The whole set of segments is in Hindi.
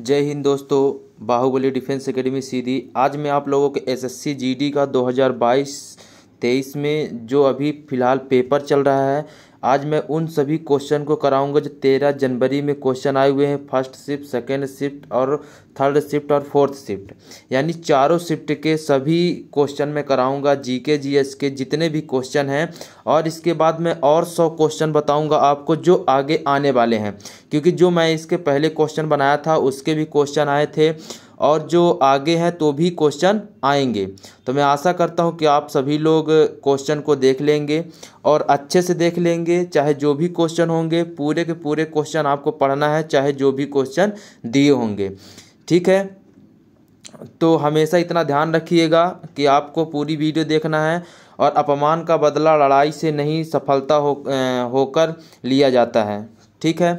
जय हिंद दोस्तों बाहुबली डिफेंस एकेडमी सीधी आज मैं आप लोगों के एसएससी जीडी का 2022-23 में जो अभी फ़िलहाल पेपर चल रहा है आज मैं उन सभी क्वेश्चन को कराऊंगा जो तेरह जनवरी में क्वेश्चन आए हुए हैं फर्स्ट शिफ्ट सेकेंड शिफ्ट और थर्ड शिफ्ट और फोर्थ शिफ्ट यानी चारों शिफ्ट के सभी क्वेश्चन मैं कराऊंगा जीके जीएस के जितने भी क्वेश्चन हैं और इसके बाद मैं और सौ क्वेश्चन बताऊंगा आपको जो आगे आने वाले हैं क्योंकि जो मैं इसके पहले क्वेश्चन बनाया था उसके भी क्वेश्चन आए थे और जो आगे हैं तो भी क्वेश्चन आएंगे तो मैं आशा करता हूँ कि आप सभी लोग क्वेश्चन को देख लेंगे और अच्छे से देख लेंगे चाहे जो भी क्वेश्चन होंगे पूरे के पूरे क्वेश्चन आपको पढ़ना है चाहे जो भी क्वेश्चन दिए होंगे ठीक है तो हमेशा इतना ध्यान रखिएगा कि आपको पूरी वीडियो देखना है और अपमान का बदला लड़ाई से नहीं सफलता हो होकर लिया जाता है ठीक है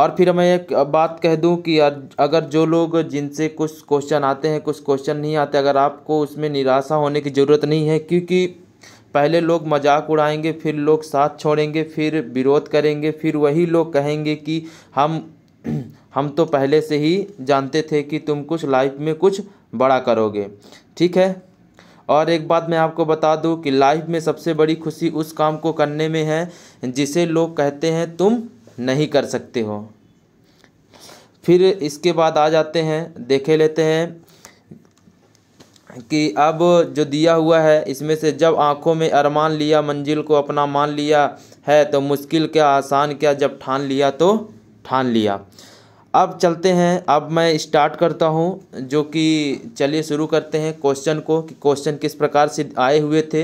और फिर मैं एक बात कह दूं कि अगर जो लोग जिनसे कुछ क्वेश्चन आते हैं कुछ क्वेश्चन नहीं आते अगर आपको उसमें निराशा होने की ज़रूरत नहीं है क्योंकि पहले लोग मजाक उड़ाएंगे फिर लोग साथ छोड़ेंगे फिर विरोध करेंगे फिर वही लोग कहेंगे कि हम हम तो पहले से ही जानते थे कि तुम कुछ लाइफ में कुछ बड़ा करोगे ठीक है और एक बात मैं आपको बता दूं कि लाइफ में सबसे बड़ी खुशी उस काम को करने में है जिसे लोग कहते हैं तुम नहीं कर सकते हो फिर इसके बाद आ जाते हैं देखे लेते हैं कि अब जो दिया हुआ है इसमें से जब आंखों में अरमान लिया मंजिल को अपना मान लिया है तो मुश्किल क्या आसान क्या जब ठान लिया तो ठान लिया अब चलते हैं अब मैं स्टार्ट करता हूँ जो कि चलिए शुरू करते हैं क्वेश्चन को कि क्वेश्चन किस प्रकार से आए हुए थे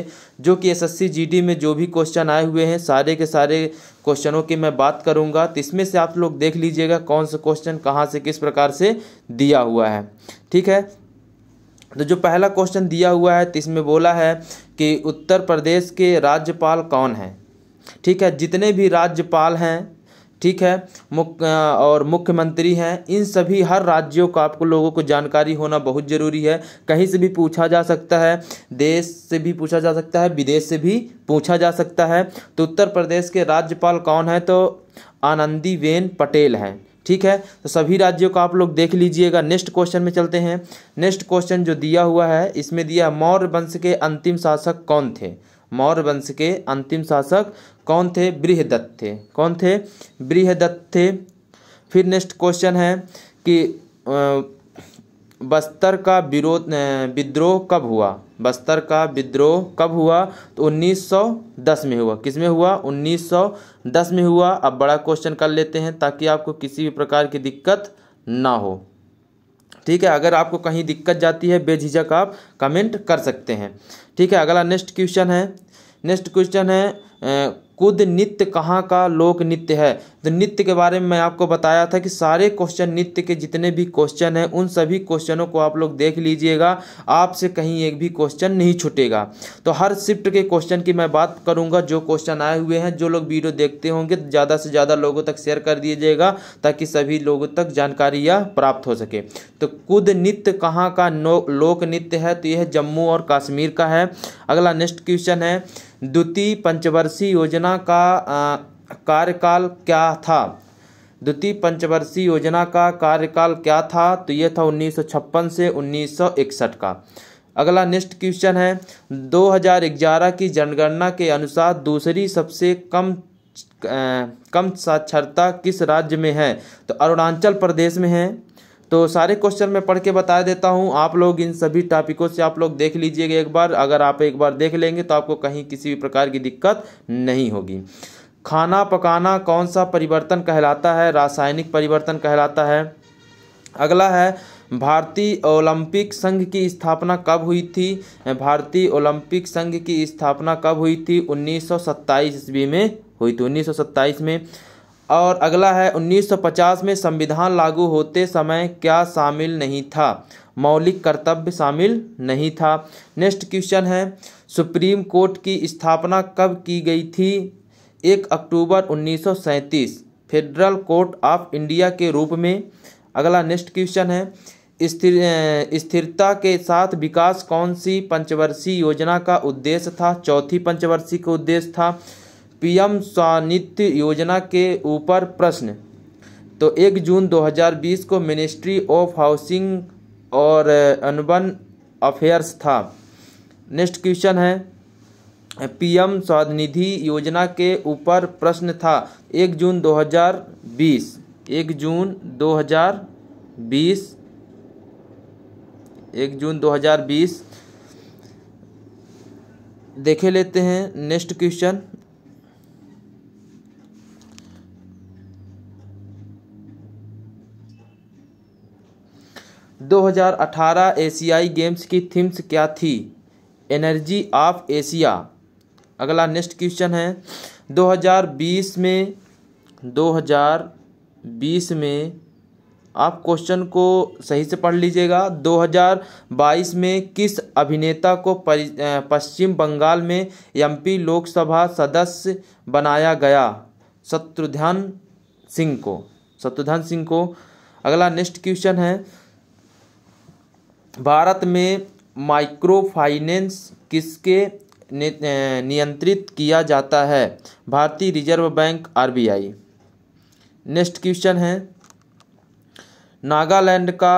जो कि एसएससी जीडी में जो भी क्वेश्चन आए हुए हैं सारे के सारे क्वेश्चनों की मैं बात करूंगा तो इसमें से आप लोग देख लीजिएगा कौन सा क्वेश्चन कहाँ से किस प्रकार से दिया हुआ है ठीक है तो जो पहला क्वेश्चन दिया हुआ है तो इसमें बोला है कि उत्तर प्रदेश के राज्यपाल कौन हैं ठीक है जितने भी राज्यपाल हैं ठीक है मुख और मुख्यमंत्री हैं इन सभी हर राज्यों का आपको लोगों को जानकारी होना बहुत ज़रूरी है कहीं से भी पूछा जा सकता है देश से भी पूछा जा सकता है विदेश से भी पूछा जा सकता है तो उत्तर प्रदेश के राज्यपाल कौन है तो आनंदीबेन पटेल हैं ठीक है तो सभी राज्यों का आप लोग देख लीजिएगा नेक्स्ट क्वेश्चन में चलते हैं नेक्स्ट क्वेश्चन जो दिया हुआ है इसमें दिया मौर्य वंश के अंतिम शासक कौन थे मौर्य वंश के अंतिम शासक कौन थे बृहदत्त थे कौन थे बृहदत्त थे फिर नेक्स्ट क्वेश्चन है कि बस्तर का विरोध विद्रोह कब हुआ बस्तर का विद्रोह कब हुआ तो 1910 में हुआ किस में हुआ 1910 में हुआ अब बड़ा क्वेश्चन कर लेते हैं ताकि आपको किसी भी प्रकार की दिक्कत ना हो ठीक है अगर आपको कहीं दिक्कत जाती है बेझिझक आप कमेंट कर सकते हैं ठीक है अगला नेक्स्ट क्वेश्चन है नेक्स्ट क्वेश्चन है कुद नित्य कहाँ का लोक नित्य है तो नित्य के बारे में मैं आपको बताया था कि सारे क्वेश्चन नित्य के जितने भी क्वेश्चन हैं उन सभी क्वेश्चनों को आप लोग देख लीजिएगा आपसे कहीं एक भी क्वेश्चन नहीं छूटेगा तो हर शिफ्ट के क्वेश्चन की मैं बात करूंगा जो क्वेश्चन आए हुए हैं जो लोग वीडियो देखते होंगे तो ज़्यादा से ज़्यादा लोगों तक शेयर कर दीजिएगा ताकि सभी लोगों तक जानकारी यह प्राप्त हो सके तो कुद नित्य कहाँ का लोक नित्य है तो यह जम्मू और कश्मीर का है अगला नेक्स्ट क्वेश्चन है द्वितीय पंचवर्षीय योजना का कार्यकाल क्या था द्वितीय पंचवर्षीय योजना का कार्यकाल क्या था तो यह था 1956 से 1961 का अगला नेक्स्ट क्वेश्चन है 2011 की जनगणना के अनुसार दूसरी सबसे कम कम साक्षरता किस राज्य में है तो अरुणाचल प्रदेश में है तो सारे क्वेश्चन मैं पढ़ के बता देता हूँ आप लोग इन सभी टॉपिकों से आप लोग देख लीजिएगा एक बार अगर आप एक बार देख लेंगे तो आपको कहीं किसी भी प्रकार की दिक्कत नहीं होगी खाना पकाना कौन सा परिवर्तन कहलाता है रासायनिक परिवर्तन कहलाता है अगला है भारतीय ओलंपिक संघ की स्थापना कब हुई थी भारतीय ओलंपिक संघ की स्थापना कब हुई थी 1927 ईस्वी में हुई थी 1927 में और अगला है 1950 में संविधान लागू होते समय क्या शामिल नहीं था मौलिक कर्तव्य शामिल नहीं था नेक्स्ट क्वेश्चन है सुप्रीम कोर्ट की स्थापना कब की गई थी एक अक्टूबर 1937 फेडरल कोर्ट ऑफ इंडिया के रूप में अगला नेक्स्ट क्वेश्चन है स्थिर स्थिरता के साथ विकास कौन सी पंचवर्षीय योजना का उद्देश्य था चौथी पंचवर्षीय का उद्देश्य था पीएम स्वानित्य योजना के ऊपर प्रश्न तो एक जून 2020 को मिनिस्ट्री ऑफ हाउसिंग और अनबन अफेयर्स था नेक्स्ट क्वेश्चन है पीएम स्वानिधि योजना के ऊपर प्रश्न था एक जून 2020 एक जून 2020 एक जून 2020 देखे लेते हैं नेक्स्ट क्वेश्चन 2018 एशियाई गेम्स की थीम्स क्या थी एनर्जी ऑफ एशिया अगला नेक्स्ट क्वेश्चन है 2020 में 2020 में आप क्वेश्चन को सही से पढ़ लीजिएगा 2022 में किस अभिनेता को पश्चिम बंगाल में एमपी लोकसभा सदस्य बनाया गया शत्रुघ्न सिंह को शत्रुघ्न सिंह को अगला नेक्स्ट क्वेश्चन है भारत में माइक्रो फाइनेंस किसके नियंत्रित किया जाता है भारतीय reserve bank RBI next question है नागालैंड का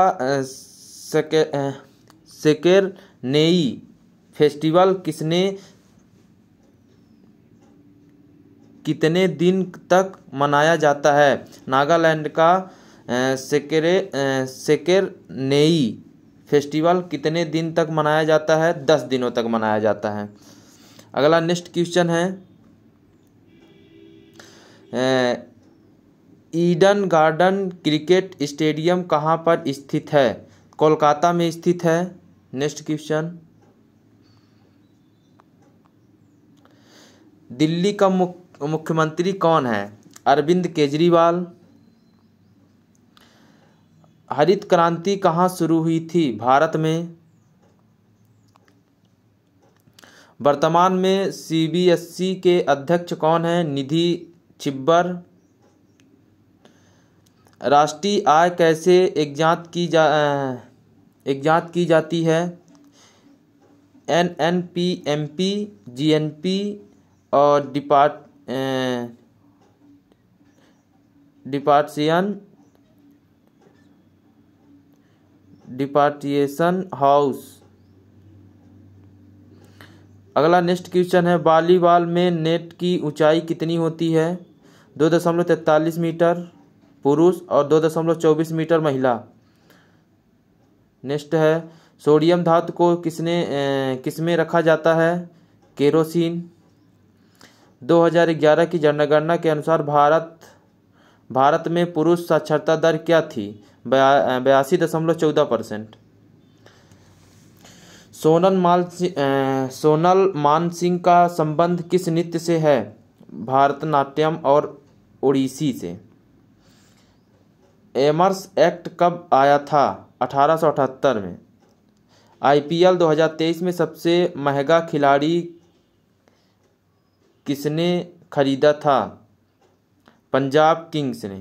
सेकेर नेई फेस्टिवल किसने कितने दिन तक मनाया जाता है नागालैंड का सेकेरे सेकेर नेई फेस्टिवल कितने दिन तक मनाया जाता है दस दिनों तक मनाया जाता है अगला नेक्स्ट क्वेश्चन है ईडन गार्डन क्रिकेट स्टेडियम कहाँ पर स्थित है कोलकाता में स्थित है नेक्स्ट क्वेश्चन दिल्ली का मुख्यमंत्री कौन है अरविंद केजरीवाल हरित क्रांति कहाँ शुरू हुई थी भारत में वर्तमान में सीबीएसई e के अध्यक्ष कौन है निधि चिब्बर राष्ट्रीय आय कैसे एग्जात की जा एग्जात की जाती है N N P M P G N P और डिपार्ट डिपार्टियन डिपार्टिएशन हाउस अगला नेक्स्ट क्वेश्चन है वॉलीबॉल में नेट की ऊंचाई कितनी होती है दो दशमलव तैतालीस मीटर पुरुष और दो दशमलव चौबीस मीटर महिला नेक्स्ट है सोडियम धातु को किसने किसमें रखा जाता है केरोसिन 2011 की जनगणना के अनुसार भारत भारत में पुरुष साक्षरता दर क्या थी बयासी दशमलव चौदह परसेंट सोनल माल सोनल मान सिंह का संबंध किस नृत्य से है भारतनाट्यम और उड़ीसी से एमर्स एक्ट कब आया था अठारह में आईपीएल 2023 में सबसे महंगा खिलाड़ी किसने खरीदा था पंजाब किंग्स ने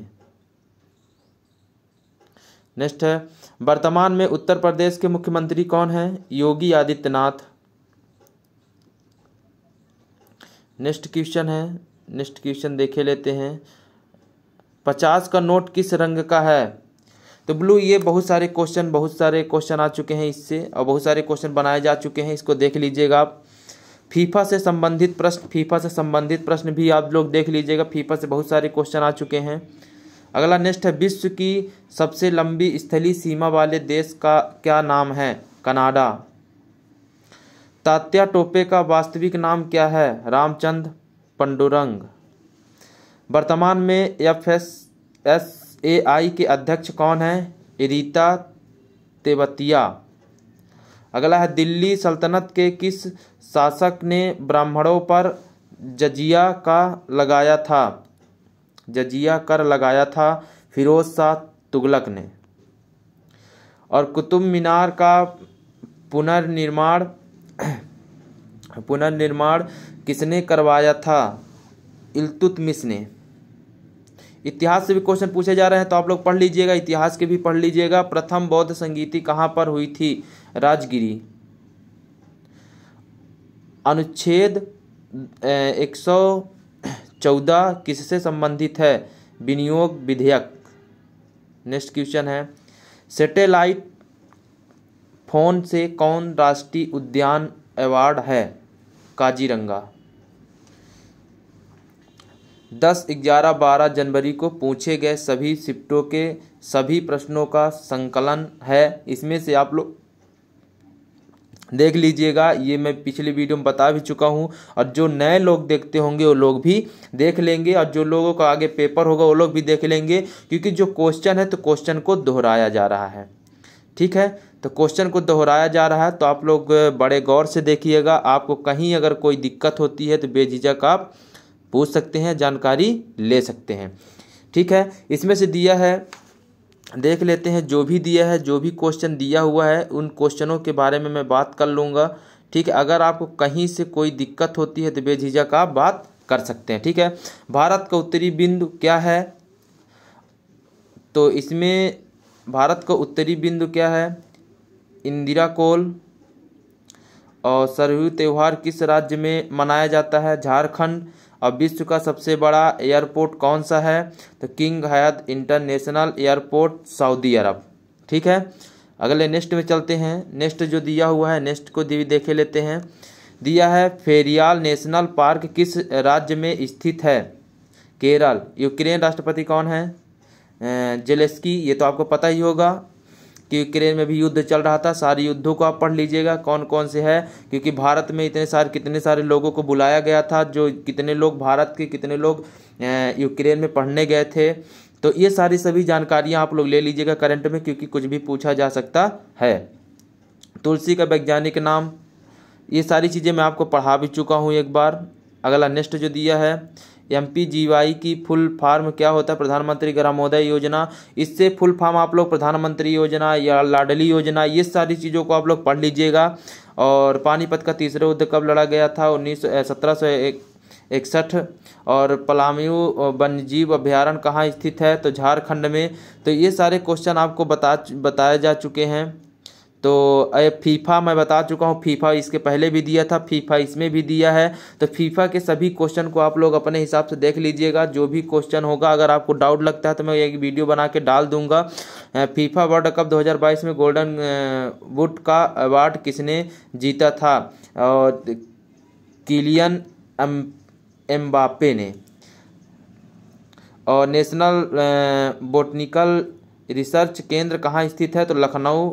नेक्स्ट है वर्तमान में उत्तर प्रदेश के मुख्यमंत्री कौन है योगी आदित्यनाथ नेक्स्ट क्वेश्चन है नेक्स्ट क्वेश्चन देखे लेते हैं पचास का नोट किस रंग का है तो ब्लू ये बहुत सारे क्वेश्चन बहुत सारे क्वेश्चन आ चुके हैं इससे और बहुत सारे क्वेश्चन बनाए जा चुके हैं इसको देख लीजिएगा आप फीफा से संबंधित प्रश्न फीफा से संबंधित प्रश्न भी आप लोग देख लीजिएगा फीफा से बहुत सारे क्वेश्चन आ चुके हैं अगला नेक्स्ट है विश्व की सबसे लंबी स्थली सीमा वाले देश का क्या नाम है कनाडा तात्या टोपे का वास्तविक नाम क्या है रामचंद पंडुरंग वर्तमान में F S S A I के अध्यक्ष कौन है रीता तेवतिया अगला है दिल्ली सल्तनत के किस शासक ने ब्राह्मणों पर जजिया का लगाया था जजिया कर लगाया था फिरोज शाह तुगलक ने और कुतुब मीनार का पुनर्निर्माण पुनर्निर्माण किसने करवाया था इलतुतमिस ने इतिहास से भी क्वेश्चन पूछे जा रहे हैं तो आप लोग पढ़ लीजिएगा इतिहास के भी पढ़ लीजिएगा प्रथम बौद्ध संगीति कहाँ पर हुई थी राजगिरी अनुच्छेद एक सौ चौदह किससे संबंधित है विनियोग विधेयक नेक्स्ट क्वेश्चन है सैटेलाइट फोन से कौन राष्ट्रीय उद्यान अवार्ड है काजीरंगा दस ग्यारह बारह जनवरी को पूछे गए सभी शिफ्टों के सभी प्रश्नों का संकलन है इसमें से आप लोग देख लीजिएगा ये मैं पिछली वीडियो में बता भी चुका हूँ और जो नए लोग देखते होंगे वो लोग भी देख लेंगे और जो लोगों का आगे पेपर होगा वो लोग भी देख लेंगे क्योंकि जो क्वेश्चन है तो क्वेश्चन को दोहराया जा रहा है ठीक है तो क्वेश्चन को दोहराया जा रहा है तो आप लोग बड़े गौर से देखिएगा आपको कहीं अगर कोई दिक्कत होती है तो बेझिझक आप पूछ सकते हैं जानकारी ले सकते हैं ठीक है इसमें से दिया है देख लेते हैं जो भी दिया है जो भी क्वेश्चन दिया हुआ है उन क्वेश्चनों के बारे में मैं बात कर लूँगा ठीक है अगर आपको कहीं से कोई दिक्कत होती है तो बेझिझक आप बात कर सकते हैं ठीक है भारत का उत्तरी बिंदु क्या है तो इसमें भारत का उत्तरी बिंदु क्या है इंदिरा कोल और सरयू त्यौहार किस राज्य में मनाया जाता है झारखंड अब विश्व का सबसे बड़ा एयरपोर्ट कौन सा है तो किंग हयात इंटरनेशनल एयरपोर्ट सऊदी अरब ठीक है अगले नेक्स्ट में चलते हैं नेक्स्ट जो दिया हुआ है नेक्स्ट को देखे लेते हैं दिया है फेरियाल नेशनल पार्क किस राज्य में स्थित है केरल यूक्रेन राष्ट्रपति कौन है जेलेस्की ये तो आपको पता ही होगा कि यूक्रेन में भी युद्ध चल रहा था सारे युद्धों को आप पढ़ लीजिएगा कौन कौन से है क्योंकि भारत में इतने सारे कितने सारे लोगों को बुलाया गया था जो कितने लोग भारत के कितने लोग यूक्रेन में पढ़ने गए थे तो ये सारी सभी जानकारियाँ आप लोग ले लीजिएगा करंट में क्योंकि कुछ भी पूछा जा सकता है तुलसी का वैज्ञानिक नाम ये सारी चीज़ें मैं आपको पढ़ा भी चुका हूँ एक बार अगला नेक्स्ट जो दिया है एम की फुल फार्म क्या होता है प्रधानमंत्री ग्रामोदय योजना इससे फुल फार्म आप लोग प्रधानमंत्री योजना या लाडली योजना ये सारी चीज़ों को आप लोग पढ़ लीजिएगा और पानीपत का तीसरा युद्ध कब लड़ा गया था उन्नीस सत्रह सौ एक इकसठ और पलामयू वन्यजीव अभ्यारण्य कहाँ स्थित है तो झारखंड में तो ये सारे क्वेश्चन आपको बता बताए जा चुके हैं तो फीफा मैं बता चुका हूँ फीफा इसके पहले भी दिया था फीफा इसमें भी दिया है तो फीफा के सभी क्वेश्चन को आप लोग अपने हिसाब से देख लीजिएगा जो भी क्वेश्चन होगा अगर आपको डाउट लगता है तो मैं एक वीडियो बना के डाल दूंगा फीफा वर्ल्ड कप 2022 में गोल्डन वुड का अवार्ड किसने जीता था और किलियन एम्बापे ने और नेशनल बोटनिकल रिसर्च केंद्र कहाँ स्थित है तो लखनऊ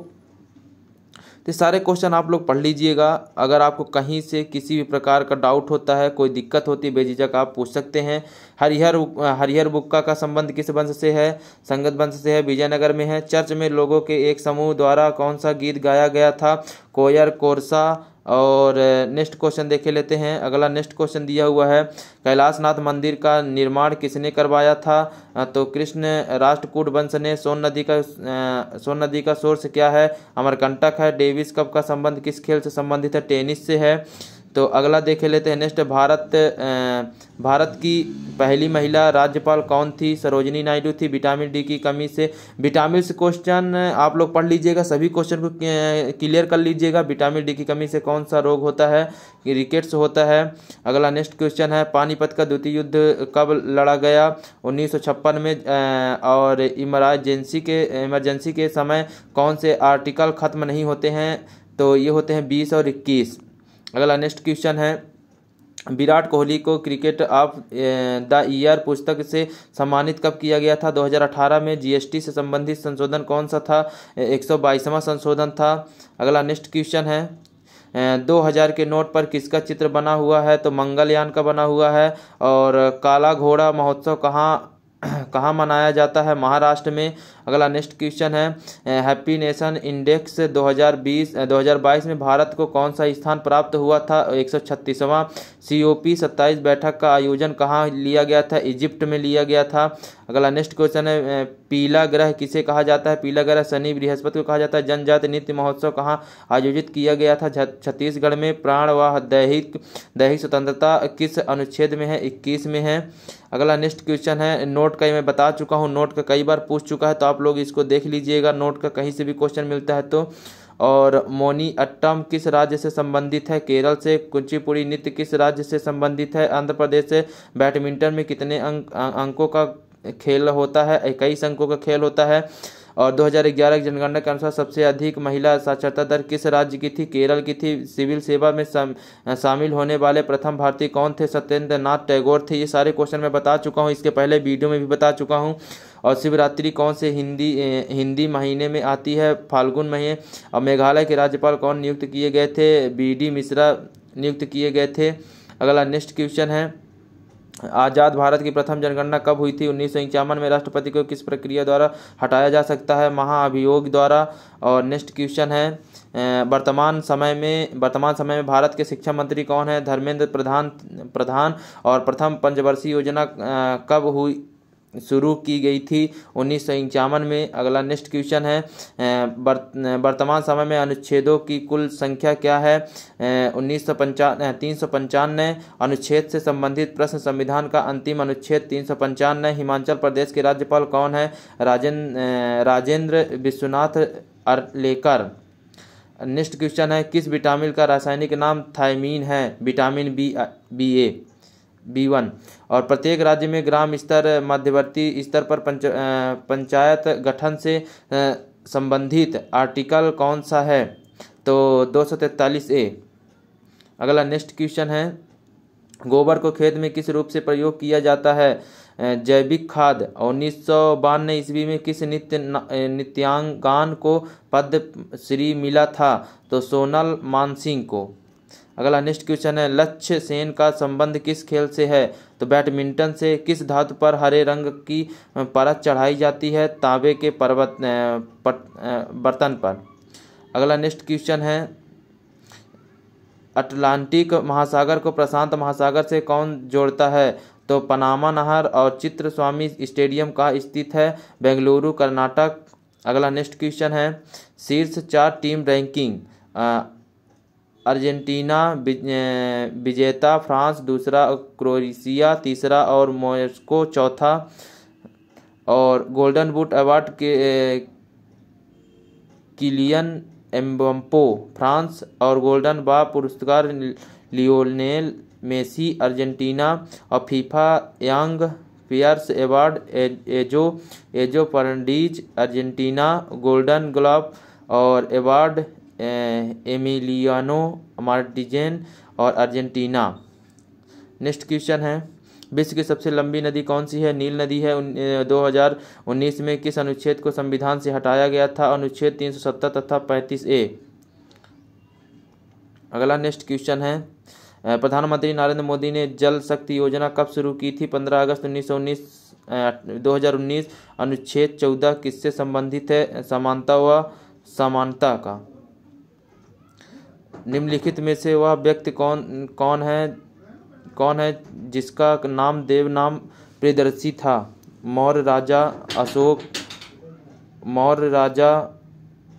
तो सारे क्वेश्चन आप लोग पढ़ लीजिएगा अगर आपको कहीं से किसी भी प्रकार का डाउट होता है कोई दिक्कत होती है बेझिझक आप पूछ सकते हैं हरिहर हरिहर बुक्का का संबंध किस वंश से है संगत वंश से है विजयनगर में है चर्च में लोगों के एक समूह द्वारा कौन सा गीत गाया गया था कोयर कोरसा और नेक्स्ट क्वेश्चन देखे लेते हैं अगला नेक्स्ट क्वेश्चन दिया हुआ है कैलाशनाथ मंदिर का निर्माण किसने करवाया था तो कृष्ण राष्ट्रकूट वंश ने सोन नदी का सोन नदी का सोर्स क्या है अमरकंटक है डेविस कप का संबंध किस खेल से संबंधित है टेनिस से है तो अगला देख लेते हैं नेक्स्ट भारत भारत की पहली महिला राज्यपाल कौन थी सरोजनी नायडू थी विटामिन डी की कमी से विटामिन से क्वेश्चन आप लोग पढ़ लीजिएगा सभी क्वेश्चन को क्लियर कर लीजिएगा विटामिन डी की कमी से कौन सा रोग होता है रिकेट्स होता है अगला नेक्स्ट क्वेश्चन है पानीपत का द्वितीय युद्ध कब लड़ा गया उन्नीस में और इमरजेंसी के इमरजेंसी के समय कौन से आर्टिकल ख़त्म नहीं होते हैं तो ये होते हैं बीस और इक्कीस अगला नेक्स्ट क्वेश्चन है विराट कोहली को क्रिकेट ऑफ द ईयर पुस्तक से सम्मानित कब किया गया था 2018 में जीएसटी से संबंधित संशोधन कौन सा था eh, एक संशोधन था अगला नेक्स्ट क्वेश्चन है eh, दो हज़ार के नोट पर किसका चित्र बना हुआ है तो मंगलयान का बना हुआ है और काला घोड़ा महोत्सव कहाँ कहाँ मनाया जाता है महाराष्ट्र में अगला नेक्स्ट क्वेश्चन है हैप्पी नेशन इंडेक्स 2020 हज़ार में भारत को कौन सा स्थान प्राप्त हुआ था एक सौ छत्तीसवां सी ओ पी सत्ताईस बैठक का आयोजन कहाँ लिया गया था इजिप्ट में लिया गया था अगला नेक्स्ट क्वेश्चन है पीला ग्रह किसे कहा जाता है पीला ग्रह शनि बृहस्पति को कहा जाता है जनजाति नृत्य महोत्सव कहाँ आयोजित किया गया था छत्तीसगढ़ में प्राण व दैहिक दैहिक स्वतंत्रता किस अनुच्छेद में है इक्कीस में है अगला नेक्स्ट क्वेश्चन है नोट का मैं बता चुका हूँ नोट का कई बार पूछ चुका है तो आप आप लोग इसको देख लीजिएगा नोट का कहीं से भी क्वेश्चन मिलता है तो और मोनी अट्टम किस राज्य से संबंधित है केरल से कुचिपुड़ी नृत्य किस राज्य से संबंधित है आंध्र प्रदेश से बैडमिंटन में कितने अंक अंकों का खेल होता है इक्कीस अंकों का खेल होता है और 2011 की जनगणना के अनुसार सबसे अधिक महिला साक्षरता दर किस राज्य की थी केरल की थी सिविल सेवा में शामिल होने वाले प्रथम भारतीय कौन थे सत्येंद्र नाथ टैगोर थे ये सारे क्वेश्चन मैं बता चुका हूँ इसके पहले वीडियो में भी बता चुका हूँ और शिवरात्रि कौन से हिंदी हिंदी महीने में आती है फाल्गुन महीने और मेघालय के राज्यपाल कौन नियुक्त किए गए थे बी डी मिश्रा नियुक्त किए गए थे अगला नेक्स्ट क्वेश्चन है आज़ाद भारत की प्रथम जनगणना कब हुई थी उन्नीस में राष्ट्रपति को किस प्रक्रिया द्वारा हटाया जा सकता है महाअभियोग द्वारा और नेक्स्ट क्वेश्चन है वर्तमान समय में वर्तमान समय में भारत के शिक्षा मंत्री कौन है धर्मेंद्र प्रधान प्रधान और प्रथम पंचवर्षीय योजना कब हुई शुरू की गई थी उन्नीस में अगला नेक्स्ट क्वेश्चन है वर्तमान बर, समय में अनुच्छेदों की कुल संख्या क्या है उन्नीस सौ पंचानवे अनुच्छेद से संबंधित प्रश्न संविधान का अंतिम अनुच्छेद तीन सौ पंचानवे हिमाचल प्रदेश के राज्यपाल कौन है राजें राजेंद्र विश्वनाथ अर्लेकर नेक्स्ट क्वेश्चन है किस विटामिन का रासायनिक नाम थायमीन है vitamin B B A B one और प्रत्येक राज्य में ग्राम स्तर मध्यवर्ती स्तर पर पंच पंचायत गठन से संबंधित आर्टिकल कौन सा है तो दो सौ तैतालीस ए अगला नेक्स्ट क्वेश्चन है गोबर को खेत में किस रूप से प्रयोग किया जाता है जैविक खाद उन्नीस सौ बानवे ईस्वी में किस नित्य नित्यांगान को पद्म श्री मिला था तो सोनल मानसिंह को अगला नेक्स्ट क्वेश्चन है लक्ष्य सेन का संबंध किस खेल से है तो बैडमिंटन से किस धातु पर हरे रंग की परत चढ़ाई जाती है तांबे के पर्वत बर्तन पर अगला नेक्स्ट क्वेश्चन है अटलांटिक महासागर को प्रशांत महासागर से कौन जोड़ता है तो पनामा नहर और चित्र स्वामी स्टेडियम कहाँ स्थित है बेंगलुरु कर्नाटक अगला नेक्स्ट क्वेश्चन है शीर्ष चार टीम रैंकिंग अर्जेंटीना विजेता फ्रांस दूसरा क्रोएशिया तीसरा और मोस्को चौथा और गोल्डन बूट अवार्ड के किलियन एम्बम्पो फ्रांस और गोल्डन बा पुरस्कार लियोनेल मेसी अर्जेंटीना और FIFA young players award Enzo Enzo Fernandez Argentina golden glove और अवार्ड एमिलियानो मार्टिजेन और अर्जेंटीना नेक्स्ट क्वेश्चन है विश्व की सबसे लंबी नदी कौन सी है नील नदी है दो हजार उन्नीस में किस अनुच्छेद को संविधान से हटाया गया था अनुच्छेद तीन सौ सत्तर तथा पैंतीस ए अगला नेक्स्ट क्वेश्चन है प्रधानमंत्री नरेंद्र मोदी ने जल शक्ति योजना कब शुरू की थी पंद्रह अगस्त उन्नीस सौ उन्नीस दो हजार उन्नीस अनुच्छेद चौदह किससे संबंधित है समानता व समानता का निम्नलिखित में से वह व्यक्ति कौन कौन है कौन है जिसका नाम देव नाम प्रियदर्शी था मौर्य राजा अशोक मौर्य राजा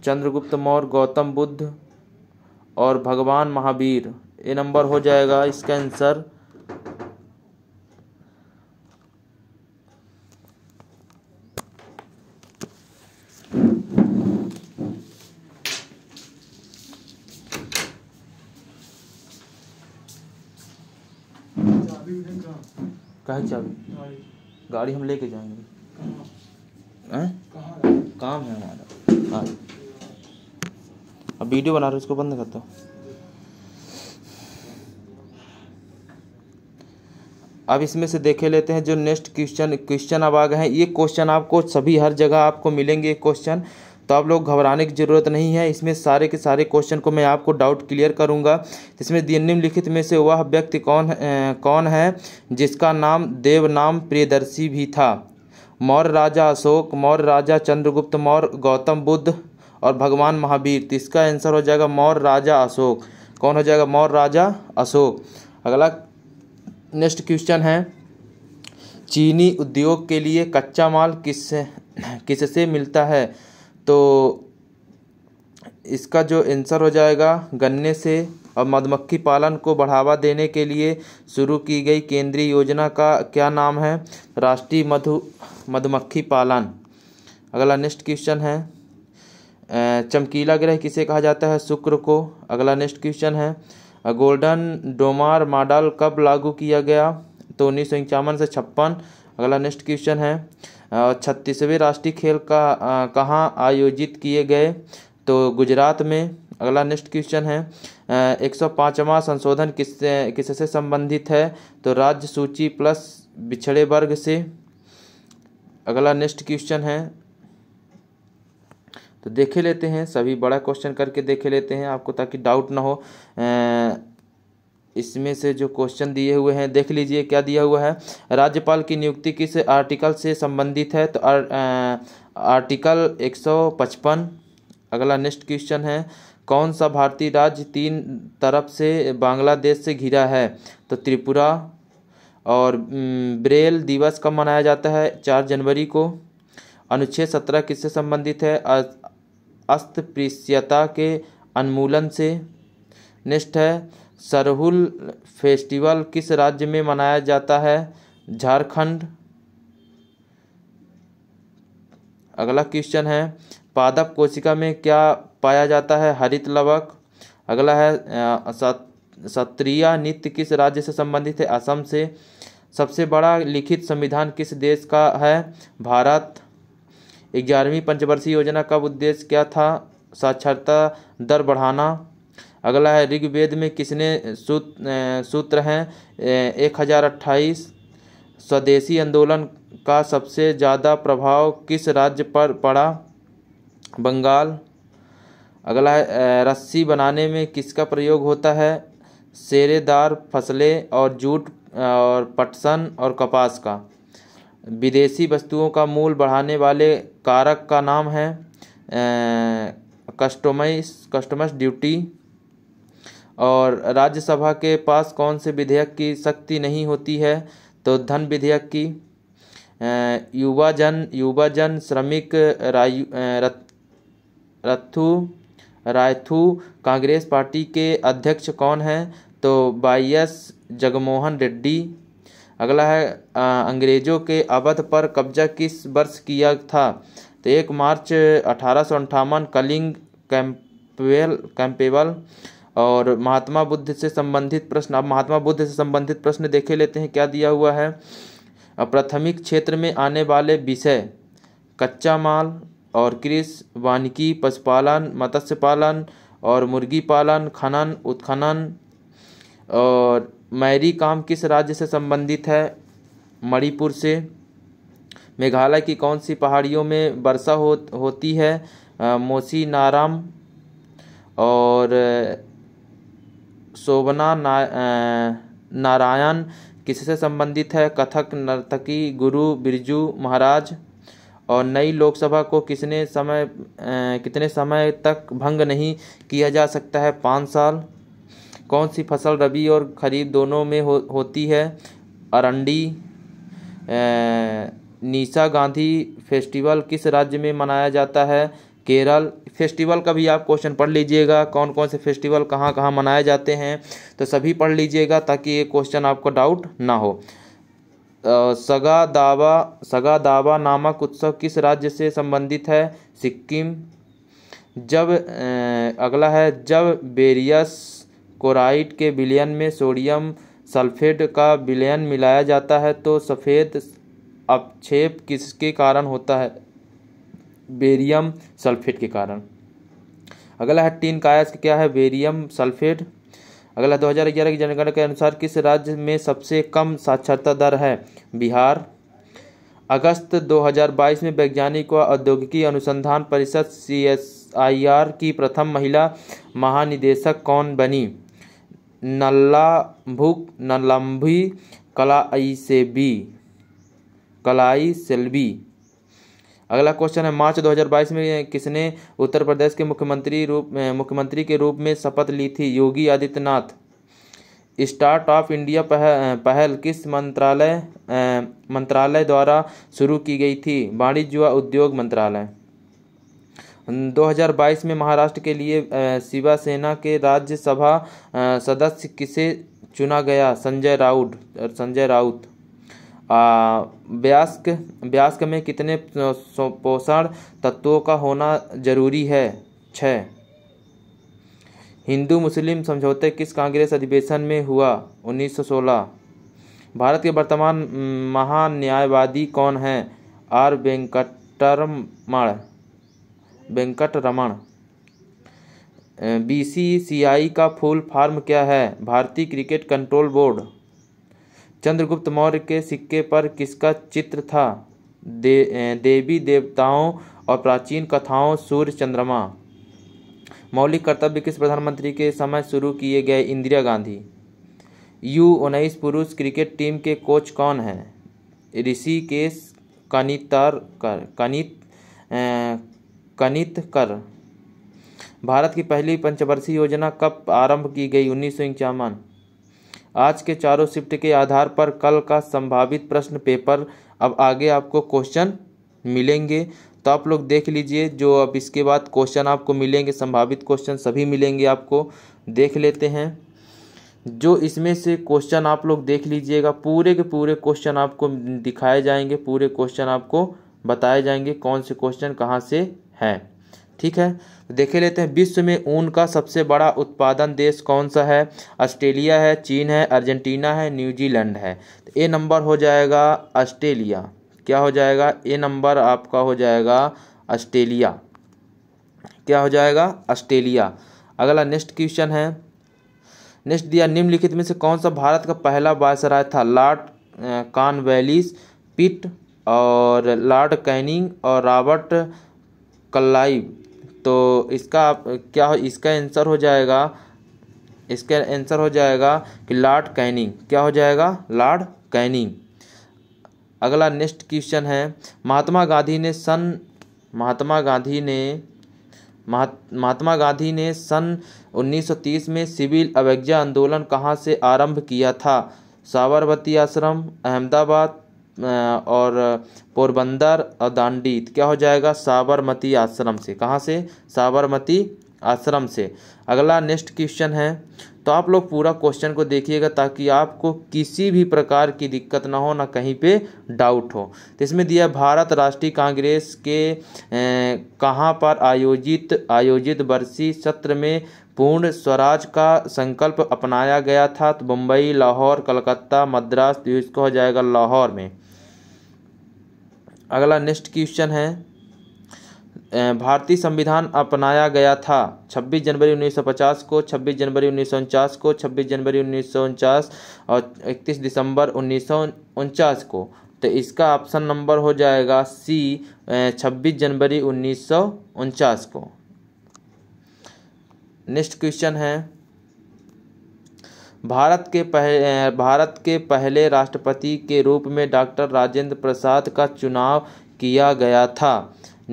चंद्रगुप्त मौर्य गौतम बुद्ध और भगवान महावीर ये नंबर हो जाएगा इसका आंसर कहे चाबी गाड़ी हम लेके जाएंगे हैं काम है हमारा हाँ अब वीडियो बना रहे उसको बंद कर दो अब इसमें से देखे लेते हैं जो नेक्स्ट क्वेश्चन क्वेश्चन अब आ गए हैं ये क्वेश्चन आपको सभी हर जगह आपको मिलेंगे क्वेश्चन तो आप लोग घबराने की ज़रूरत नहीं है इसमें सारे के सारे क्वेश्चन को मैं आपको डाउट क्लियर इसमें दिन निम्नलिखित में से वह व्यक्ति कौन है, कौन है जिसका नाम देवनाम प्रियदर्शी भी था मौर्य राजा अशोक मौर्य राजा चंद्रगुप्त मौर्य गौतम बुद्ध और भगवान महावीर तो इसका आंसर हो जाएगा मौर्य राजा अशोक कौन हो जाएगा मौर्य राजा अशोक अगला नेक्स्ट क्वेश्चन है चीनी उद्योग के लिए कच्चा माल किस किससे मिलता है तो इसका जो एंसर हो जाएगा गन्ने से और मधुमक्खी पालन को बढ़ावा देने के लिए शुरू की गई केंद्रीय योजना का क्या नाम है राष्ट्रीय मधु मधुमक्खी पालन अगला नेक्स्ट क्वेश्चन है चमकीला ग्रह किसे कहा जाता है शुक्र को अगला नेक्स्ट क्वेश्चन है गोल्डन डोमार मॉडल कब लागू किया गया तो उन्नीस सौ इक्यावन से छप्पन अगला नेक्स्ट क्वेश्चन है छत्तीसवें राष्ट्रीय खेल का कहाँ आयोजित किए गए तो गुजरात में अगला नेक्स्ट क्वेश्चन है एक सौ पाँचवा संशोधन किससे किससे संबंधित है तो राज्य सूची प्लस बिछड़े वर्ग से अगला नेक्स्ट क्वेश्चन है तो देखे लेते हैं सभी बड़ा क्वेश्चन करके देखे लेते हैं आपको ताकि डाउट ना हो इसमें से जो क्वेश्चन दिए हुए हैं देख लीजिए क्या दिया हुआ है राज्यपाल की नियुक्ति किस आर्टिकल से संबंधित है तो आर, आ, आर्टिकल 155 अगला नेक्स्ट क्वेश्चन है कौन सा भारतीय राज्य तीन तरफ से बांग्लादेश से घिरा है तो त्रिपुरा और ब्रेल दिवस कब मनाया जाता है चार जनवरी को अनुच्छेद सत्रह किससे संबंधित है अस्तप्रियता के अनमूलन से नेक्स्ट है सरहुल फेस्टिवल किस राज्य में मनाया जाता है झारखंड अगला क्वेश्चन है पादप कोशिका में क्या पाया जाता है हरित लवक अगला है सत्रिया नृत्य किस राज्य से संबंधित है असम से सबसे बड़ा लिखित संविधान किस देश का है भारत ग्यारहवीं पंचवर्षीय योजना का उद्देश्य क्या था साक्षरता दर बढ़ाना अगला है ऋग्वेद में किसने सूत्र हैं एक हजार अट्ठाईस स्वदेशी आंदोलन का सबसे ज़्यादा प्रभाव किस राज्य पर पड़ा बंगाल अगला है रस्सी बनाने में किसका प्रयोग होता है सेरेदार फसलें और जूट और पटसन और कपास का विदेशी वस्तुओं का मूल बढ़ाने वाले कारक का नाम है कस्टमाइज कस्टमर्स ड्यूटी और राज्यसभा के पास कौन से विधेयक की शक्ति नहीं होती है तो धन विधेयक की युवा जन युवा जन श्रमिक रायु रथ रथू रायथू कांग्रेस पार्टी के अध्यक्ष कौन हैं तो एस जगमोहन रेड्डी अगला है अंग्रेजों के अवध पर कब्जा किस वर्ष किया था तो एक मार्च अठारह सौ अंठावन कलिंग कैंपेल कैंपेबल और महात्मा बुद्ध से संबंधित प्रश्न अब महात्मा बुद्ध से संबंधित प्रश्न देखे लेते हैं क्या दिया हुआ है प्राथमिक क्षेत्र में आने वाले विषय कच्चा माल और कृषि वानिकी पशुपालन मत्स्य पालन और मुर्गी पालन खनन उत्खनन और मैरी काम किस राज्य से संबंधित है मणिपुर से मेघालय की कौन सी पहाड़ियों में वर्षा हो होती है मोसी नाराम और शोभना ना, नारायण किससे संबंधित है कथक नर्तकी गुरु बिरजू महाराज और नई लोकसभा को किसने समय आ, कितने समय तक भंग नहीं किया जा सकता है पाँच साल कौन सी फसल रबी और खरीफ दोनों में हो, होती है अरंडी नीसा गांधी फेस्टिवल किस राज्य में मनाया जाता है केरल फेस्टिवल का भी आप क्वेश्चन पढ़ लीजिएगा कौन कौन से फेस्टिवल कहाँ कहाँ मनाए जाते हैं तो सभी पढ़ लीजिएगा ताकि ये क्वेश्चन आपको डाउट ना हो सगा दावा सगा दावा नामक उत्सव किस राज्य से संबंधित है सिक्किम जब अगला है जब बेरियस कोराइट के विलयन में सोडियम सल्फेट का विलयन मिलाया जाता है तो सफ़ेद अपक्षेप किसके कारण होता है बेरियम सल्फेट के कारण अगला है टीन कायस क्या है बेरियम सल्फेट अगला 2011 की जनगणना के अनुसार किस राज्य में सबसे कम साक्षरता दर है बिहार अगस्त 2022 में वैज्ञानिक व औद्योगिकी अनुसंधान परिषद सी की प्रथम महिला महानिदेशक कौन बनी भूक नल्लम्भी कलाई से बी कलाई सेल्बी अगला क्वेश्चन है मार्च 2022 में किसने उत्तर प्रदेश के मुख्यमंत्री रूप मुख्यमंत्री के रूप में शपथ ली थी Yogi Adityanath start of India पहल, पहल किस मंत्रालय मंत्रालय द्वारा शुरू की गई थी वाणिज्य व उद्योग मंत्रालय 2022 में महाराष्ट्र के लिए शिवसेना के राज्यसभा सदस्य किसे चुना गया संजय राउत संजय राउत व्यास्क व्यास्क में कितने पोषण तत्वों का होना जरूरी है छः हिंदू मुस्लिम समझौते किस कांग्रेस अधिवेशन में हुआ 1916 भारत के वर्तमान महान्यायवादी कौन हैं R Venkatraman Venkat Raman B C C I का फुल फॉर्म क्या है भारतीय cricket control board Chandragupta Maurya के सिक्के पर किसका चित्र था दे, देवी देवताओं और प्राचीन कथाओं सूर्य चंद्रमा मौलिक कर्तव्य किस प्रधानमंत्री के समय शुरू किए गए इंदिरा गांधी यू उन्नीस पुरुष क्रिकेट टीम के कोच कौन हैं ऋषिकेश कनितर कर कनित कनित कर भारत की पहली पंचवर्षीय योजना कब आरंभ की गई उन्नीस सौ इक्यावन आज के चारों शिफ्ट के आधार पर कल का संभावित प्रश्न पेपर अब आगे आपको क्वेश्चन मिलेंगे तो आप लोग देख लीजिए जो अब इसके बाद क्वेश्चन आपको मिलेंगे संभावित क्वेश्चन सभी मिलेंगे आपको देख लेते हैं जो इसमें से क्वेश्चन आप लोग देख लीजिएगा पूरे के पूरे क्वेश्चन आपको दिखाए जाएंगे पूरे क्वेश्चन आपको बताए जाएंगे कौन से क्वेश्चन कहाँ से हैं ठीक है देखे लेते हैं विश्व में ऊन का सबसे बड़ा उत्पादन देश कौन सा है ऑस्ट्रेलिया है चीन है अर्जेंटीना है न्यूजीलैंड है तो ए नंबर हो जाएगा ऑस्ट्रेलिया क्या हो जाएगा ए नंबर आपका हो जाएगा ऑस्ट्रेलिया क्या हो जाएगा ऑस्ट्रेलिया अगला नेक्स्ट क्वेश्चन है नेक्स्ट दिया निम्नलिखित में से कौन सा भारत का पहला वायसराय था लॉर्ड वैलिस पिट और लॉर्ड कैनिंग और रॉबर्ट कलाइव तो इसका आप क्या हो इसका आंसर हो जाएगा इसका आंसर हो जाएगा कि लॉर्ड कैनिंग क्या हो जाएगा लॉर्ड कैनिंग अगला नेक्स्ट क्वेश्चन है महात्मा गांधी ने सन महात्मा गांधी ने महात्मा गांधी ने सन 1930 में सिविल अवज्ञा आंदोलन कहाँ से आरंभ किया था साबरमती आश्रम अहमदाबाद और पोरबंदर और दांडी क्या हो जाएगा साबरमती आश्रम से कहाँ से साबरमती आश्रम से अगला नेक्स्ट क्वेश्चन है तो आप लोग पूरा क्वेश्चन को देखिएगा ताकि आपको किसी भी प्रकार की दिक्कत ना हो ना कहीं पे डाउट हो तो इसमें दिया भारत राष्ट्रीय कांग्रेस के कहाँ पर आयोजित आयोजित वर्षीय सत्र में पूर्ण स्वराज का संकल्प अपनाया गया था तो मुंबई लाहौर कलकत्ता मद्रास तो इसको हो जाएगा लाहौर में अगला नेक्स्ट क्वेश्चन है भारतीय संविधान अपनाया गया था 26 जनवरी 1950 को 26 जनवरी उन्नीस को 26 जनवरी उन्नीस और 31 दिसंबर उन्नीस को तो इसका ऑप्शन नंबर हो जाएगा सी 26 जनवरी उन्नीस को नेक्स्ट क्वेश्चन है भारत के पहले भारत के पहले राष्ट्रपति के रूप में डॉक्टर राजेंद्र प्रसाद का चुनाव किया गया था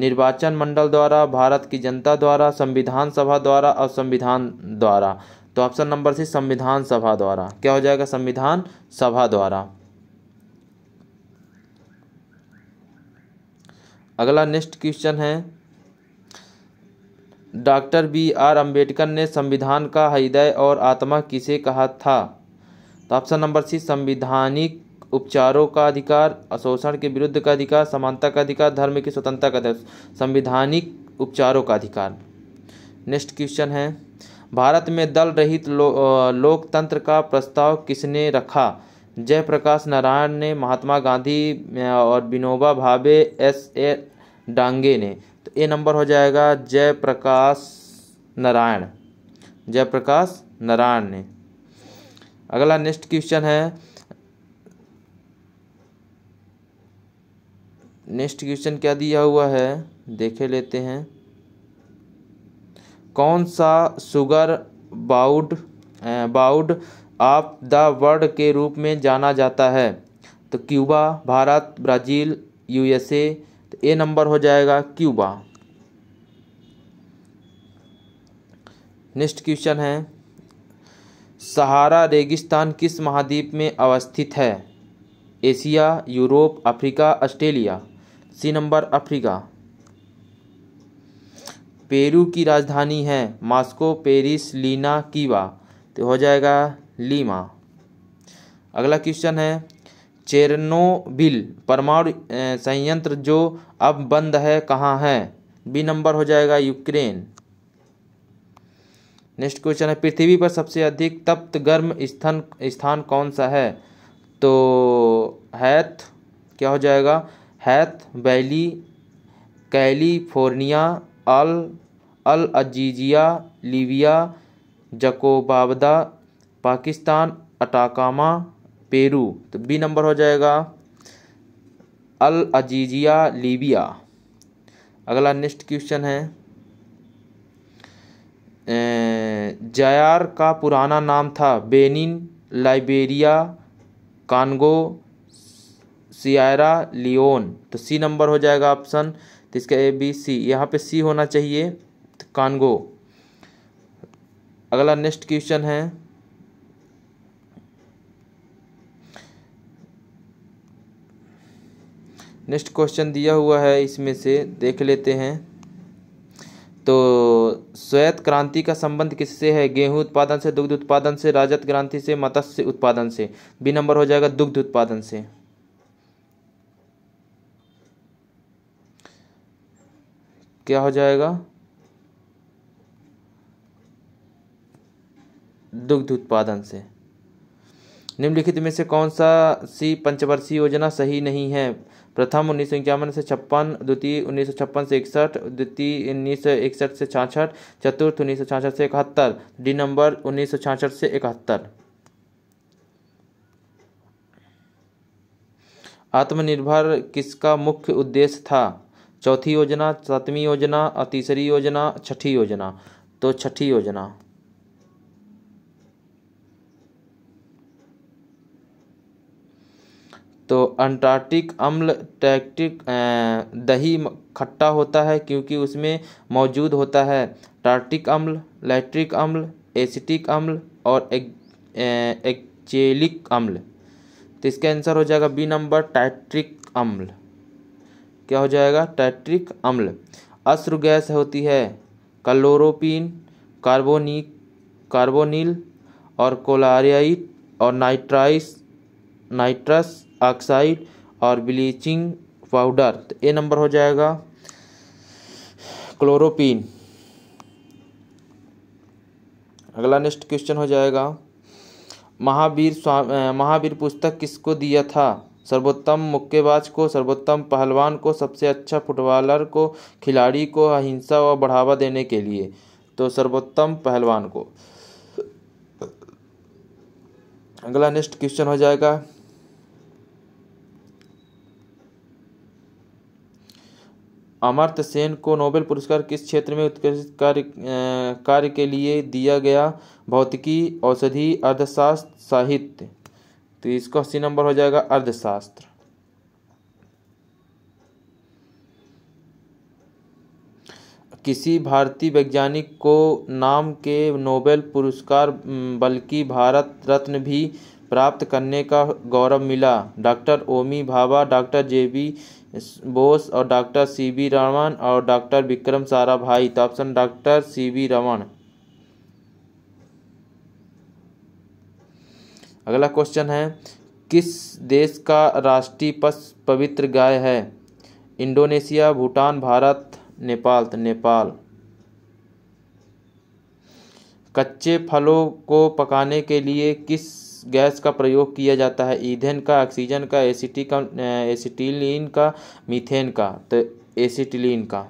निर्वाचन मंडल द्वारा भारत की जनता द्वारा संविधान सभा द्वारा और संविधान द्वारा तो ऑप्शन नंबर सी संविधान सभा द्वारा क्या हो जाएगा संविधान सभा द्वारा अगला नेक्स्ट क्वेश्चन है डॉक्टर बी आर अंबेडकर ने संविधान का हृदय और आत्मा किसे कहा था तो ऑप्शन नंबर सी संविधानिक उपचारों का अधिकार अशोषण के विरुद्ध का अधिकार समानता का अधिकार धर्म की स्वतंत्रता का अधिकार संविधानिक उपचारों का अधिकार नेक्स्ट क्वेश्चन है भारत में दल रहित लो, लोकतंत्र का प्रस्ताव किसने रखा जयप्रकाश नारायण ने महात्मा गांधी और विनोबा भावे एस ए डांगे ने तो ए नंबर हो जाएगा जयप्रकाश नारायण जयप्रकाश नारायण ने अगला नेक्स्ट क्वेश्चन है नेक्स्ट क्वेश्चन क्या दिया हुआ है देखे लेते हैं कौन सा sugar bowl bowl of the world के रूप में जाना जाता है तो Cuba Bharat Brazil USA A number हो जाएगा क्यूबा नेक्स्ट क्वेश्चन है सहारा रेगिस्तान किस महाद्वीप में अवस्थित है Asia Europe Africa Australia C number Africa Peru की राजधानी है मास्को पेरिस लीना कीवा तो हो जाएगा लीमा अगला क्वेश्चन है चेरनोबिल परमाणु संयंत्र जो अब बंद है कहाँ है बी नंबर हो जाएगा यूक्रेन नेक्स्ट क्वेश्चन है पृथ्वी पर सबसे अधिक तप्त गर्म स्थान स्थान कौन सा है तो हैथ क्या हो जाएगा Death Valley California Al Al Aziziya Libya Jacobabad Pakistan Atacama Peru तो बी नंबर हो जाएगा अल अजीजिया लीबिया अगला नेक्स्ट क्वेश्चन है जयार का पुराना नाम था Benin Liberia Congo Sierra Leone तो सी नंबर हो जाएगा ऑप्शन तो इसका ए बी सी यहाँ पे सी होना चाहिए तो कानगो अगला नेक्स्ट क्वेश्चन है नेक्स्ट क्वेश्चन दिया हुआ है इसमें से देख लेते हैं तो श्वेत क्रांति का संबंध किससे है गेहूं उत्पादन से दुग्ध उत्पादन से राजत क्रांति से मत्स्य उत्पादन से बी नंबर हो जाएगा दुग्ध उत्पादन से क्या हो जाएगा दुग्ध उत्पादन से निम्नलिखित में से कौन सा सी पंचवर्षीय योजना सही नहीं है प्रथम उन्नीस सौ इक्यावन से छप्पन द्वितीय उन्नीस सौ छप्पन से इकसठ द्वितीय उन्नीस सौ इकसठ से छाछठ चतुर्थ उन्नीस सौ छाछठ से इकहत्तर डी नंबर उन्नीस सौ छाछठ से इकहत्तर आत्मनिर्भर किसका मुख्य उद्देश्य था चौथी योजना सातवीं योजना और तीसरी योजना छठी योजना तो छठी योजना तो अंटार्कटिक अम्ल टैक्टिक दही खट्टा होता है क्योंकि उसमें मौजूद होता है टार्टिक अम्ल लैट्रिक अम्ल एसिटिक अम्ल और एक, एक्चेलिक अम्ल तो इसका आंसर हो जाएगा बी नंबर टाइट्रिक अम्ल क्या हो जाएगा टाइट्रिक अम्ल अश्रु गैस होती है कलोरोपिन कार्बोनिक कार्बोनिल और कोलारियाइट और नाइट्राइस नाइट्रस ऑक्साइड और ब्लीचिंग पाउडर तो ए नंबर हो जाएगा क्लोरोपिन अगला नेक्स्ट क्वेश्चन हो जाएगा महावीर महावीर पुस्तक किसको दिया था सर्वोत्तम मुक्केबाज को सर्वोत्तम पहलवान को सबसे अच्छा फुटबॉलर को खिलाड़ी को अहिंसा व बढ़ावा देने के लिए तो सर्वोत्तम पहलवान को अगला नेक्स्ट क्वेश्चन हो जाएगा अमर्त सेन को नोबेल पुरस्कार किस क्षेत्र में उत्कृष्ट कार्य कार्य के लिए दिया गया भौतिकी औषधि अर्थशास्त्र साहित्य तो इसको अस्सी नंबर हो जाएगा अर्थशास्त्र किसी भारतीय वैज्ञानिक को नाम के नोबेल पुरस्कार बल्कि भारत रत्न भी प्राप्त करने का गौरव मिला doctor Homi Bhabha doctor J B Bose और डॉक्टर सी बी रमन और डॉक्टर विक्रम भाई तो option doctor C B Raman अगला क्वेश्चन है किस देश का राष्ट्रीय पशु पवित्र गाय है इंडोनेशिया भूटान भारत नेपाल तो नेपाल कच्चे फलों को पकाने के लिए किस गैस का प्रयोग किया जाता है ईंधन का ऑक्सीजन का एसिटी का एसिटिलीन का मीथेन का तो एसिटिलीन का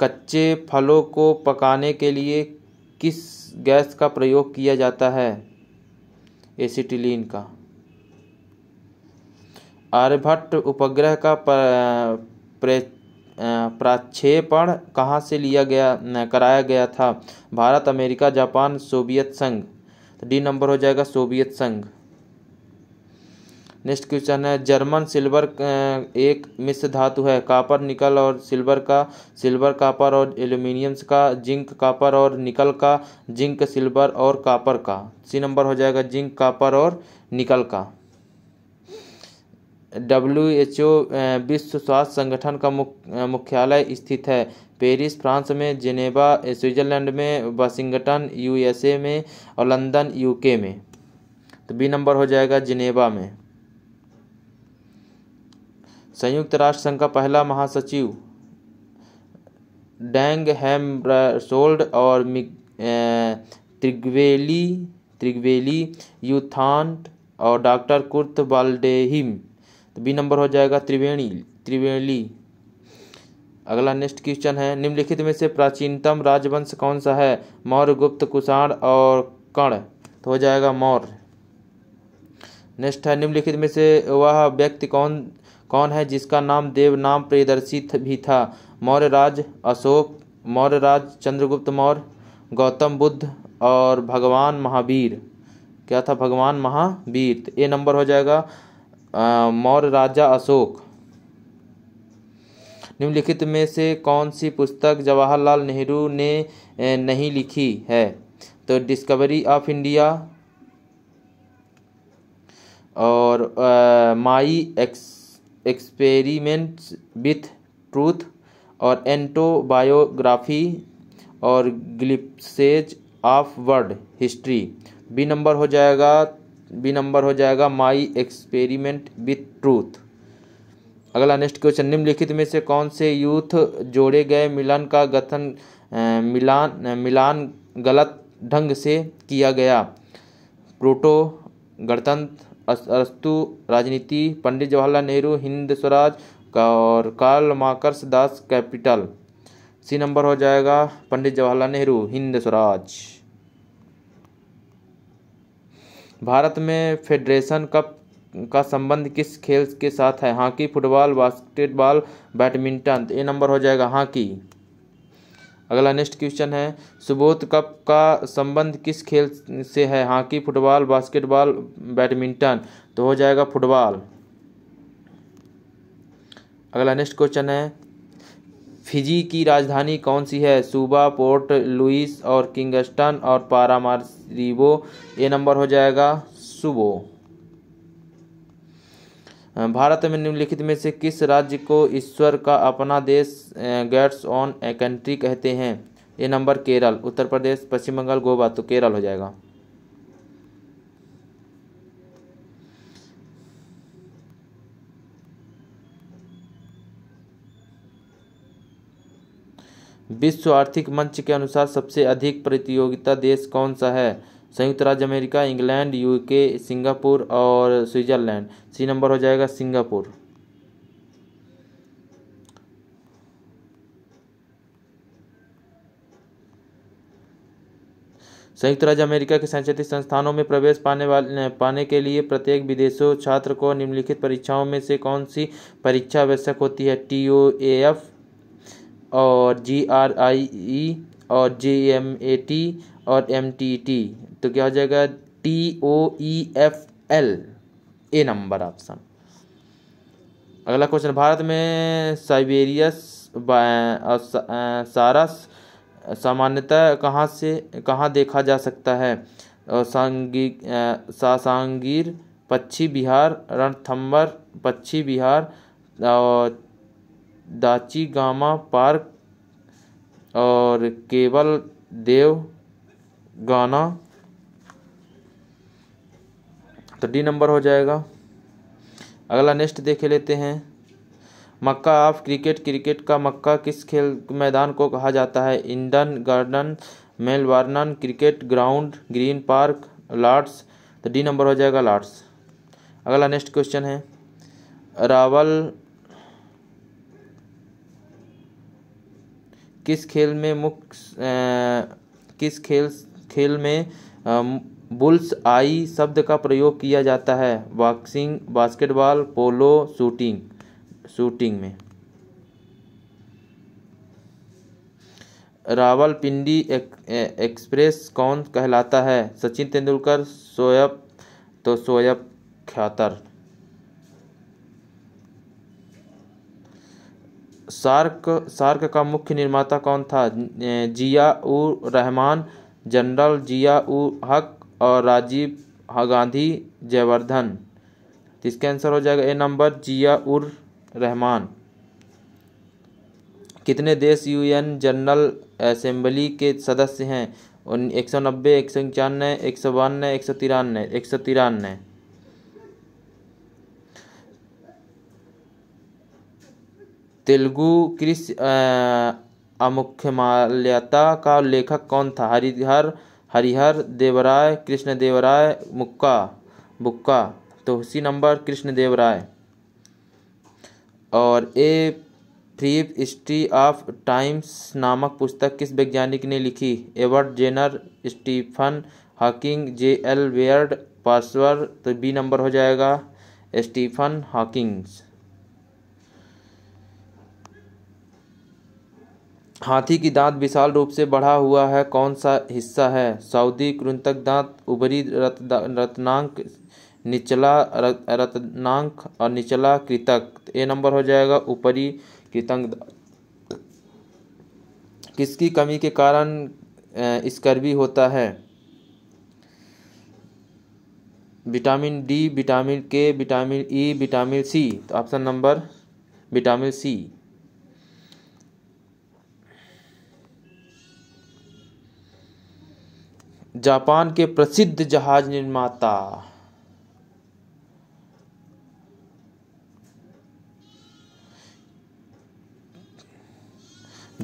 कच्चे फलों को पकाने के लिए किस गैस का प्रयोग किया जाता है एसिटिलीन का आर्यभट्ट उपग्रह का प्रक्षेपण कहाँ से लिया गया कराया गया था भारत अमेरिका जापान सोवियत संघ तो डी नंबर हो जाएगा सोवियत संघ नेक्स्ट क्वेश्चन है जर्मन सिल्वर एक मिश्र धातु है कापर निकल और सिल्वर का सिल्वर कापर और एल्यूमिनियम्स का जिंक कापर और निकल का जिंक सिल्वर और कापर का सी नंबर हो जाएगा जिंक कापर और निकल का डब्ल्यू एच ओ विश्व स्वास्थ्य संगठन का मुख्यालय स्थित है पेरिस फ्रांस में जिनेवा स्विट्जरलैंड में वाशिंगटन यूएसए में और लंदन यूके में तो बी नंबर हो जाएगा जिनेवा में संयुक्त राष्ट्र संघ का पहला महासचिव डैंग हैमसोल्ड और त्रिग्वेली त्रिग्वेली यूथान और डॉक्टर कुर्त बाल्डेहिम तो बी नंबर हो जाएगा त्रिवेणी त्रिवेणी अगला नेक्स्ट क्वेश्चन है निम्नलिखित में से प्राचीनतम राजवंश कौन सा है मौर्य गुप्त कुषाण और कर्ण तो हो जाएगा मौर्य नेक्स्ट है निम्नलिखित में से वह व्यक्ति कौन कौन है जिसका नाम देव नाम प्रियदर्शी भी था मौर्य राज अशोक मौर्य राज चंद्रगुप्त मौर्य गौतम बुद्ध और भगवान महावीर क्या था भगवान महावीर तो ए नंबर हो जाएगा मौर्य राजा अशोक निम्नलिखित में से कौन सी पुस्तक जवाहरलाल नेहरू ने नहीं लिखी है तो डिस्कवरी ऑफ इंडिया और uh, my ex experiments with truth और एंटोबायोग्राफी और glimpses of world history B number हो जाएगा बी नंबर हो जाएगा माई एक्सपेरिमेंट विथ ट्रूथ अगला नेक्स्ट क्वेश्चन निम्नलिखित में से कौन से यूथ जोड़े गए मिलन का गठन मिलान मिलान गलत ढंग से किया गया प्रोटो गणतंत्र अस्तु राजनीति पंडित जवाहरलाल नेहरू हिंद स्वराज का और Karl Marx Das Kapital C number हो जाएगा पंडित जवाहरलाल नेहरू हिंद स्वराज भारत में फेडरेशन कप का संबंध किस खेल के साथ है hockey football basketball badminton A number हो जाएगा हॉकी अगला नेक्स्ट क्वेश्चन है सुबोध कप का संबंध किस खेल से है हॉकी फुटबॉल बास्केटबॉल बैडमिंटन तो हो जाएगा फुटबॉल अगला नेक्स्ट क्वेश्चन है फिजी की राजधानी कौन सी है सूबा पोर्ट लुइस और किंगस्टन और पारामारिबो ए नंबर हो जाएगा सुबो भारत में निम्नलिखित में से किस राज्य को ईश्वर का अपना देश गेट्स ऑन ए कंट्री कहते हैं ए नंबर केरल उत्तर प्रदेश पश्चिम बंगाल गोवा तो केरल हो जाएगा विश्व आर्थिक मंच के अनुसार सबसे अधिक प्रतियोगिता देश कौन सा है संयुक्त राज्य अमेरिका इंग्लैंड यूके सिंगापुर और स्विट्जरलैंड सी नंबर हो जाएगा सिंगापुर संयुक्त राज्य अमेरिका के सांस्कृतिक संस्थानों में प्रवेश पाने वाले पाने के लिए प्रत्येक विदेशों छात्र को निम्नलिखित परीक्षाओं में से कौन सी परीक्षा आवश्यक होती है टी ओ ए एफ और जी आर आई ई और जे एम ए टी और एम टी टी तो क्या हो जाएगा T O E F L A number option अगला क्वेश्चन भारत में साइबेरियस सारस सामान्यतः कहाँ से कहाँ देखा जा सकता है सासांगीर पक्षी बिहार रणथम्बर पक्षी बिहार और दाची गामा पार्क और केवल देव गाना तो डी नंबर हो जाएगा अगला नेक्स्ट देख लेते हैं मक्का ऑफ क्रिकेट क्रिकेट का मक्का किस खेल मैदान को कहा जाता है Eden Garden Melbourne Cricket Ground Green Park Lord's तो डी नंबर हो जाएगा लॉर्ड्स अगला नेक्स्ट क्वेश्चन है रावल किस खेल में मुख्य किस खेल खेल में बुल्स आई शब्द का प्रयोग किया जाता है boxing basketball polo shooting shooting में रावलपिंडी एक, एक्सप्रेस कौन कहलाता है सचिन तेंदुलकर सोयब तो सोयब ख्यातर सार्क सार्क का मुख्य निर्माता कौन था जिया रहमान जनरल जिया उ हक और राजीव गांधी जयवर्धन इसका आंसर हो जाएगा ए नंबर जिया उर रहमान कितने देश यूएन जनरल असेंबली के सदस्य हैं एक सौ नब्बे एक सौ इक्यानवे एक सौ बानवे एक सौ तिरानवे एक सौ तिरानवे तेलुगु कृषि अमुख्यमाल्यता का लेखक कौन था हरिहर हरिहर देवराय कृष्ण देवराय मुक्का बुक्का तो उसी नंबर कृष्ण देवराय और A Brief History of Times नामक पुस्तक किस वैज्ञानिक ने लिखी Edward Jenner Stephen Hawking J L Baird Pasteur तो बी नंबर हो जाएगा स्टीफन हॉकिंग्स हाथी की दांत विशाल रूप से बढ़ा हुआ है कौन सा हिस्सा है सऊदी कृंतक दांत उभरी रत, रत्नांक निचला रत, रत्नांक और निचला कृतक ए नंबर हो जाएगा ऊपरी कृतंक किसकी कमी के कारण स्कर्वी होता है vitamin D vitamin K vitamin E vitamin C तो option number vitamin C Japan के प्रसिद्ध जहाज निर्माता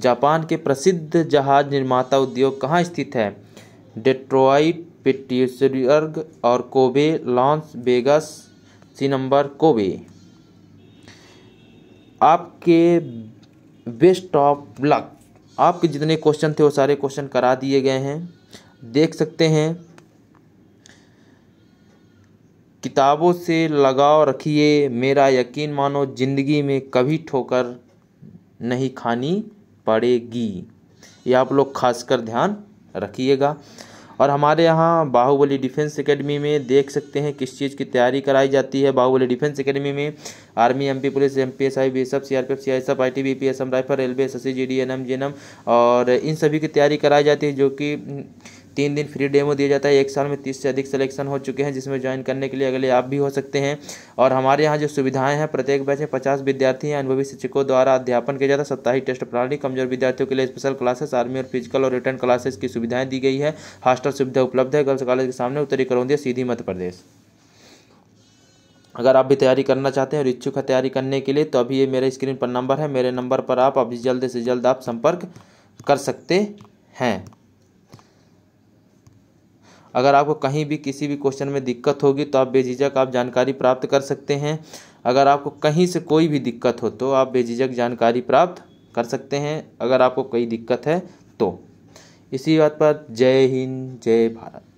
जापान के प्रसिद्ध जहाज निर्माता उद्योग कहाँ स्थित है डेट्रॉइट पिट्सबर्ग और Kobe Las Vegas C number Kobe आपके बेस्ट ऑफ लक आपके जितने क्वेश्चन थे वो सारे क्वेश्चन करा दिए गए हैं देख सकते हैं किताबों से लगाव रखिए मेरा यकीन मानो ज़िंदगी में कभी ठोकर नहीं खानी पड़ेगी ये आप लोग खासकर ध्यान रखिएगा और हमारे यहाँ बाहुबली डिफेंस एकेडमी में देख सकते हैं किस चीज़ की तैयारी कराई जाती है बाहुबली डिफेंस एकेडमी में army MP police M P S I B S F C R P F C I S F I T B P Assam rifle railway S S C G D N M J N M और इन सभी की तैयारी कराई जाती है जो कि तीन दिन फ्री डेमो दिया जाता है एक साल में तीस से अधिक सिलेक्शन हो चुके हैं जिसमें ज्वाइन करने के लिए अगले आप भी हो सकते हैं और हमारे यहाँ जो सुविधाएं हैं प्रत्येक बैच में पचास विद्यार्थी हैं अनुभवी शिक्षकों द्वारा अध्यापन किया जाता है सप्ताहिक टेस्ट प्रणाली कमजोर विद्यार्थियों के लिए स्पेशल क्लासेस आर्मी और फिजिकल और रिटर्न क्लासेस की सुविधाएं दी गई है हॉस्टल सुविधा उपलब्ध है गर्ल्स कॉलेज के सामने उत्तरी करौंदिया सीधी मध्य प्रदेश अगर आप भी तैयारी करना चाहते हैं और इच्छुक है तैयारी करने के लिए तो अभी ये मेरे स्क्रीन पर नंबर है मेरे नंबर पर आप अभी जल्द से जल्द आप संपर्क कर सकते हैं अगर आपको कहीं भी किसी भी क्वेश्चन में दिक्कत होगी तो आप बेझिझक आप जानकारी प्राप्त कर सकते हैं अगर आपको कहीं से कोई भी दिक्कत हो तो आप बेझिझक जानकारी प्राप्त कर सकते हैं अगर आपको कोई दिक्कत है तो इसी बात पर जय हिंद जय भारत